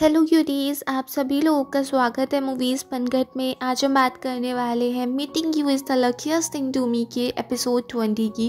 hello cuties आप सभी लोगों का स्वागत है मूवीज़ पनघट में आज हम बात करने वाले हैं meeting you is the luckiest thing to me के एपिसोड ट्वेंटी की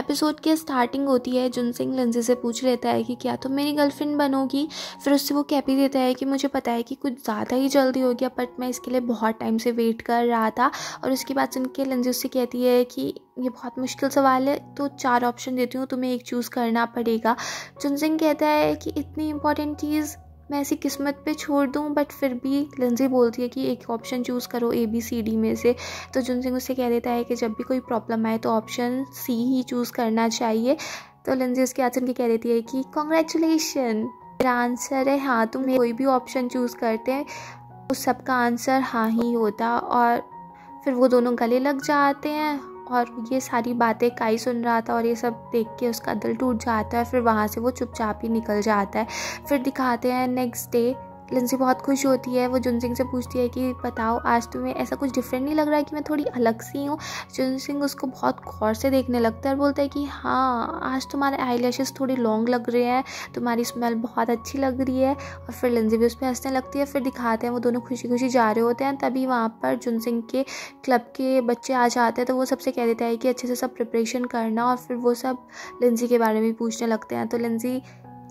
एपिसोड के स्टार्टिंग होती है जुन सिंह लंजे से पूछ लेता है कि क्या तुम तो मेरी गर्लफ्रेंड बनोगी फिर उससे वो कह भी देता है कि मुझे पता है कि कुछ ज़्यादा ही जल्दी हो गया बट मैं इसके लिए बहुत टाइम से वेट कर रहा था और उसके बाद सुन के लंजे उससे कहती है कि ये बहुत मुश्किल सवाल है तो चार ऑप्शन देती हूँ तुम्हें एक चूज़ करना पड़ेगा जुन सिंह कहता है कि इतनी इंपॉर्टेंट चीज़ मैं ऐसी किस्मत पे छोड़ दूँ बट फिर भी लंजी बोलती है कि एक ऑप्शन चूज़ करो ए बी सी डी में से तो जुन सिंह उससे कह देता है कि जब भी कोई प्रॉब्लम आए तो ऑप्शन सी ही चूज़ करना चाहिए तो लंजी उसके आचन के कह देती है कि कॉन्ग्रेचुलेशन मेरा आंसर है हाँ तुम कोई भी ऑप्शन चूज़ करते हैं उस सबका आंसर हाँ ही होता और फिर वो दोनों गले लग जाते हैं और ये सारी बातें काई सुन रहा था और ये सब देख के उसका दिल टूट जाता है फिर वहाँ से वो चुपचाप ही निकल जाता है फिर दिखाते हैं नेक्स्ट डे लिंसी बहुत खुश होती है वो जुन सिंह से पूछती है कि बताओ आज तुम्हें ऐसा कुछ डिफरेंट नहीं लग रहा है कि मैं थोड़ी अलग सी हूँ जुन सिंह उसको बहुत गौर से देखने लगता है और बोलता है कि हाँ आज तुम्हारे आई थोड़ी लॉन्ग लग रहे हैं तुम्हारी स्मेल बहुत अच्छी लग रही है और फिर लिंजी भी उस पर हंसने लगती है फिर दिखाते हैं वो दोनों खुशी खुशी जा रहे होते हैं तभी वहाँ पर जुन सिंह के क्लब के बच्चे आ जाते हैं तो वो सबसे कह देता है कि अच्छे से सब प्रिपरेशन करना और फिर वो सब लिंजी के बारे में पूछने लगते हैं तो लंजी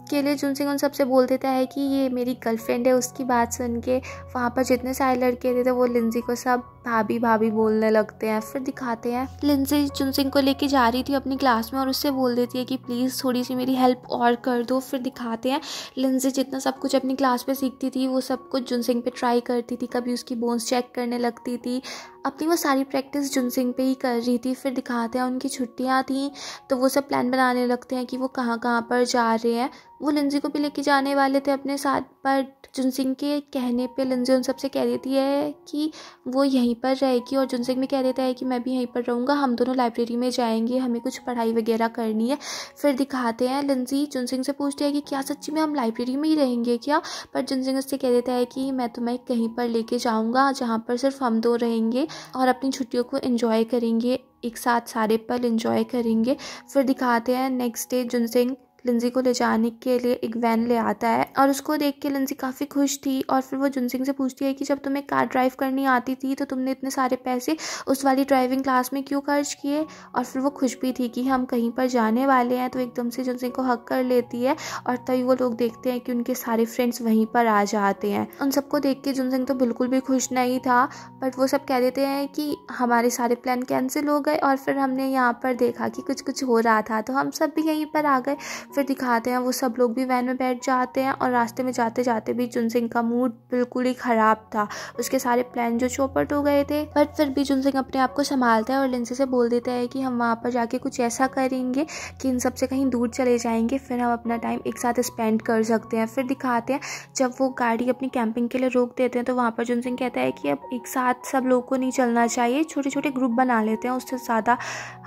के लिए जुन सिंह उन सबसे बोल देता है कि ये मेरी गर्लफ्रेंड है उसकी बात सुन के वहाँ पर जितने सारे लड़के थे, थे तो वो लिंजी को सब भाभी भाभी बोलने लगते हैं फिर दिखाते हैं लिंजी जुन सिंह को लेके जा रही थी अपनी क्लास में और उससे बोल देती है कि प्लीज़ थोड़ी सी मेरी हेल्प और कर दो फिर दिखाते हैं लिंजी जितना सब कुछ अपनी क्लास में सीखती थी वो सब कुछ जुन सिंह पर ट्राई करती थी कभी उसकी बोन्स चेक करने लगती थी अपनी वो सारी प्रैक्टिस जुनसिंग पे ही कर रही थी फिर दिखाते हैं उनकी छुट्टियाँ थी तो वो सब प्लान बनाने लगते हैं कि वो कहाँ कहाँ पर जा रहे हैं वो लिंजी को भी लेके जाने वाले थे अपने साथ बट जुनसिंग के कहने पे लिंजी उन सबसे कह देती है कि वो यहीं पर रहेगी और जुनसिंग भी कह देता है कि मैं भी यहीं पर रहूँगा हम दोनों लाइब्रेरी में जाएंगे हमें कुछ पढ़ाई वगैरह करनी है फिर दिखाते हैं लिंजी जुनसिंग से पूछती है कि क्या सच्ची में हम लाइब्रेरी में ही रहेंगे क्या पर जुनसिंग उससे कह देता है कि मैं तुम्हें कहीं पर लेके जाऊँगा जहाँ पर सिर्फ हम दो रहेंगे और अपनी छुट्टियों को इन्जॉय करेंगे एक साथ सारे पल इन्जॉय करेंगे फिर दिखाते हैं नेक्स्ट डे जुनसिंग लिंजी को ले जाने के लिए एक वैन ले आता है और उसको देख के लिंजी काफ़ी खुश थी और फिर वो जुनसिंग से पूछती है कि जब तुम्हें कार ड्राइव करनी आती थी तो तुमने इतने सारे पैसे उस वाली ड्राइविंग क्लास में क्यों खर्च किए और फिर वो खुश भी थी कि हम कहीं पर जाने वाले हैं तो एकदम से जुनसिंग को हक कर लेती है और तभी वो लोग देखते हैं कि उनके सारे फ्रेंड्स वहीं पर आ जाते हैं उन सबको देख के जुनसिंग तो बिल्कुल भी खुश नहीं था बट वो सब कह देते हैं कि हमारे सारे प्लान कैंसिल हो गए और फिर हमने यहाँ पर देखा कि कुछ कुछ हो रहा था तो हम सब भी यहीं पर आ गए फिर दिखाते हैं वो सब लोग भी वैन में बैठ जाते हैं और रास्ते में जाते जाते भी जुन सिंह का मूड बिल्कुल ही ख़राब था उसके सारे प्लान जो चौपट हो गए थे बट फिर भी जुन सिंह अपने आप को संभालता है और लिंसे से बोल देता है कि हम वहाँ पर जाके कुछ ऐसा करेंगे कि इन सबसे कहीं दूर चले जाएंगे फिर हम अपना टाइम एक साथ स्पेंड कर सकते हैं फिर दिखाते हैं जब वो गाड़ी अपनी कैंपिंग के लिए रोक देते हैं तो वहाँ पर जुन सिंह कहता है कि अब एक साथ सब लोग को नहीं चलना चाहिए छोटे छोटे ग्रुप बना लेते हैं उससे ज़्यादा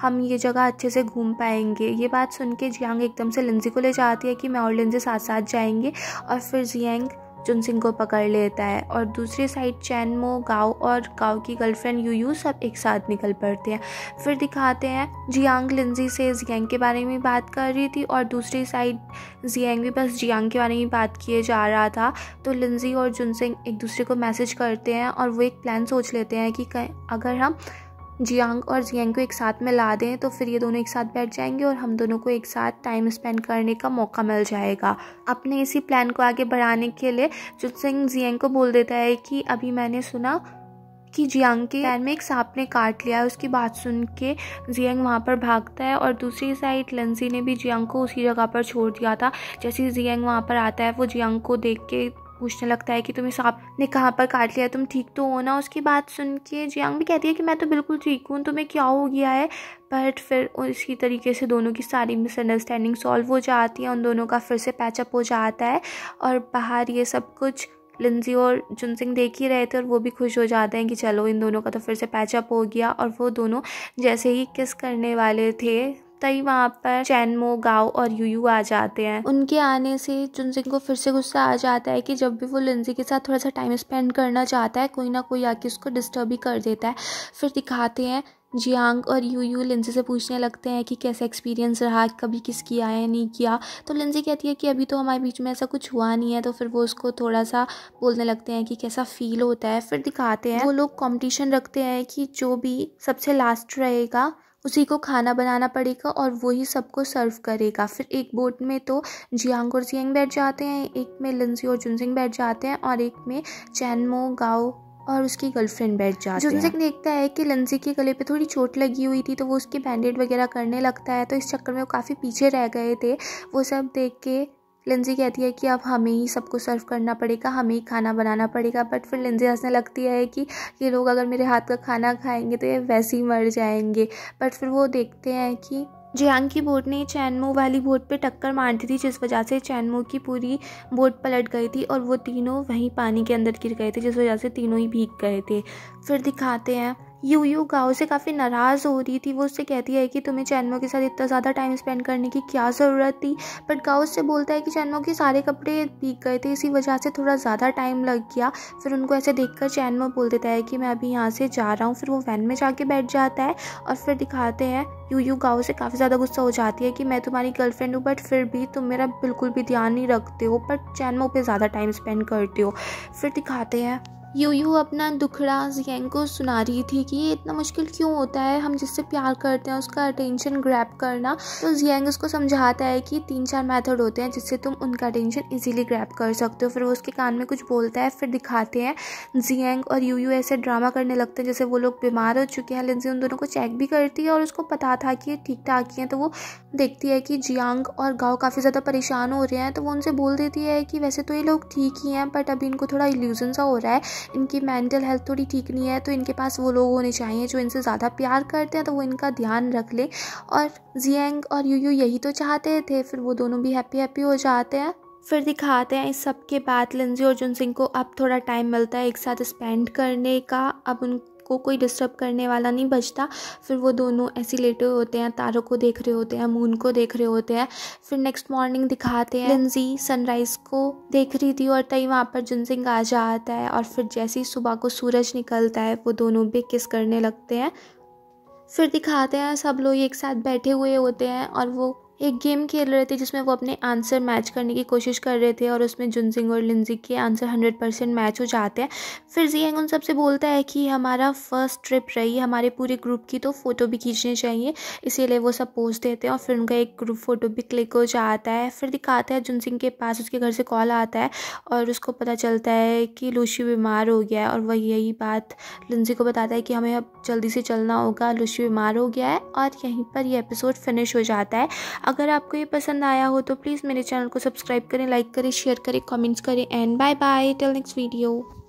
हम ये जगह अच्छे से घूम पाएंगे ये बात सुन के जियांग एकदम से लिंजी को ले जाती है कि मैं और लिंजी साथ साथ जाएंगे और फिर जियांग जुन सिंह को पकड़ लेता है और दूसरी साइड चैनमो गाओ और गाओ की गर्लफ्रेंड यू यू सब एक साथ निकल पड़ते हैं फिर दिखाते हैं जियांग लिंजी से जियांग के बारे में बात कर रही थी और दूसरी साइड जियांग भी बस जियांग के बारे में बात किए जा रहा था तो लिंजी और जुन सिंह एक दूसरे को मैसेज करते हैं और वो एक प्लान सोच लेते हैं कि अगर हम जियांग और जियांग को एक साथ में ला दें तो फिर ये दोनों एक साथ बैठ जाएंगे और हम दोनों को एक साथ टाइम स्पेंड करने का मौका मिल जाएगा अपने इसी प्लान को आगे बढ़ाने के लिए जुतसिंग सिंह जियांग को बोल देता है कि अभी मैंने सुना कि जियांग के पैर में एक सांप ने काट लिया है उसकी बात सुन के जियांग वहाँ पर भागता है और दूसरी साइड लंजी ने भी जियांग को उसी जगह पर छोड़ दिया था जैसे ही जियांग वहाँ पर आता है वो जियांग को देख के पूछने लगता है कि तुम्हें सांप ने कहाँ पर काट लिया तुम ठीक तो हो ना उसकी बात सुन के जियांग भी कहती है कि मैं तो बिल्कुल ठीक हूँ तुम्हें क्या हो गया है बट फिर इसी तरीके से दोनों की सारी मिसअंडरस्टैंडिंग सॉल्व हो जाती है उन दोनों का फिर से पैचअप हो जाता है और बाहर ये सब कुछ लिंजी और जुन सिंह देख ही रहे थे और वो भी खुश हो जाते हैं कि चलो इन दोनों का तो फिर से पैचअप हो गया और वो दोनों जैसे ही किस करने वाले थे तई वहाँ पर चैनमो गाओ और यूयू आ जाते हैं उनके आने से चुनसिंग को फिर से गुस्सा आ जाता है कि जब भी वो लिंजी के साथ थोड़ा सा टाइम स्पेंड करना चाहता है कोई ना कोई आके उसको डिस्टर्ब ही कर देता है फिर दिखाते हैं जियांग और यू यू लिंजी से पूछने लगते हैं कि कैसा एक्सपीरियंस रहा कभी किस किया है नहीं किया तो लिंजी कहती है कि अभी तो हमारे बीच में ऐसा कुछ हुआ नहीं है तो फिर वो उसको थोड़ा सा बोलने लगते हैं कि कैसा फ़ील होता है फिर दिखाते हैं वो लोग कॉम्पिटिशन रखते हैं कि जो भी सबसे लास्ट रहेगा उसी को खाना बनाना पड़ेगा और वही सबको सर्व करेगा फिर एक बोट में तो जियांग और जियांग बैठ जाते हैं एक में लिंसी और जुनसिंग बैठ जाते हैं और एक में चैनमो गाओ और उसकी गर्लफ्रेंड बैठ जाती है जुनसिंग देखता है कि लंसी के गले पे थोड़ी चोट लगी हुई थी तो वो उसके बैंडेड वगैरह करने लगता है तो इस चक्कर में वो काफ़ी पीछे रह गए थे वो सब देख के लिंजी कहती है कि अब हमें ही सबको सर्व करना पड़ेगा हमें ही खाना बनाना पड़ेगा बट फिर लिंजी हंसने लगती है कि ये लोग अगर मेरे हाथ का खाना खाएंगे तो ये वैसे ही मर जाएंगे बट फिर वो देखते हैं कि जियांग की बोट ने चैनमो वाली बोट पे टक्कर मार दी थी जिस वजह से चैनमो की पूरी बोट पलट गई थी और वो तीनों वहीं पानी के अंदर गिर गए थे जिस वजह से तीनों ही भीग गए थे फिर दिखाते हैं यू यू गाओ से काफ़ी नाराज़ हो रही थी वो उससे कहती है कि तुम्हें चैनमो के साथ इतना ज़्यादा टाइम स्पेंड करने की क्या ज़रूरत थी बट गाओ से बोलता है कि चैनमो के सारे कपड़े बीक गए थे इसी वजह से थोड़ा ज़्यादा टाइम लग गया फिर उनको ऐसे देख कर चैनमो बोल देता है कि मैं अभी यहाँ से जा रहा हूँ फिर वो वैन में जाके बैठ जाता है और फिर दिखाते हैं यू यू गाओ से काफ़ी ज़्यादा गुस्सा हो जाती है कि मैं तुम्हारी गर्लफ्रेंड हूँ बट फिर भी तुम मेरा बिल्कुल भी ध्यान नहीं रखते हो बट चैनमो पर ज़्यादा टाइम स्पेंड करते हो फिर दिखाते हैं यूं यूं अपना दुखड़ा जैन को सुना रही थी कि ये इतना मुश्किल क्यों होता है हम जिससे प्यार करते हैं उसका अटेंशन ग्रैप करना तो जियंग उसको समझाता है कि तीन चार मेथड होते हैं जिससे तुम उनका अटेंशन इजीली ग्रैप कर सकते हो फिर वो उसके कान में कुछ बोलता है फिर दिखाते हैं जियांग और यू यू ऐसे ड्रामा करने लगते हैं जैसे वो लोग बीमार हो चुके हैं लिंजी उन दोनों को चेक भी करती है और उसको पता था कि ये ठीक ठाक ही हैं तो वो देखती है कि जियांग और गाँव काफ़ी ज़्यादा परेशान हो रहे हैं तो वो उनसे बोल देती है कि वैसे तो ये लोग ठीक ही हैं बट अभी इनको थोड़ा इल्यूजन सा हो रहा है इनकी मेंटल हेल्थ थोड़ी ठीक नहीं है तो इनके पास वो लोग होने चाहिए जो इनसे ज़्यादा प्यार करते हैं तो वो इनका ध्यान रख ले और जियांग और यू यू यही तो चाहते थे फिर वो दोनों भी हैप्पी हैप्पी हो जाते हैं फिर दिखाते हैं इस सब के बाद लिंजी जुन सिंह को अब थोड़ा टाइम मिलता है एक साथ स्पेंड करने का अब उन को कोई डिस्टर्ब करने वाला नहीं बचता फिर वो दोनों ऐसे लेटे होते हैं तारों को देख रहे होते हैं मून को देख रहे होते हैं फिर नेक्स्ट मॉर्निंग दिखाते हैं लिंजी सनराइज़ को देख रही थी और तई वहाँ पर जिनसिंग आ जाता है और फिर जैसे ही सुबह को सूरज निकलता है वो दोनों भी किस करने लगते हैं फिर दिखाते हैं सब लोग एक साथ बैठे हुए होते हैं और वो एक गेम खेल रहे थे जिसमें वो अपने आंसर मैच करने की कोशिश कर रहे थे और उसमें जुनसिंग और लिंजी के आंसर हंड्रेड परसेंट मैच हो जाते हैं फिर जियांग उन सबसे बोलता है कि हमारा फर्स्ट ट्रिप रही हमारे पूरे ग्रुप की तो फ़ोटो भी खींचनी चाहिए इसीलिए वो सब पोस्ट देते हैं और फिर उनका एक ग्रुप फ़ोटो भी क्लिक हो जाता है फिर दिखाता है जुनसिंग के पास उसके घर से कॉल आता है और उसको पता चलता है कि लूशी बीमार हो गया है और वह यही बात लिंजी को बताता है कि हमें अब जल्दी से चलना होगा लूशी बीमार हो गया है और यहीं पर यह एपिसोड फिनिश हो जाता है अगर आपको ये पसंद आया हो तो प्लीज़ मेरे चैनल को सब्सक्राइब करें लाइक करें शेयर करें कमेंट्स करें and bye bye till next video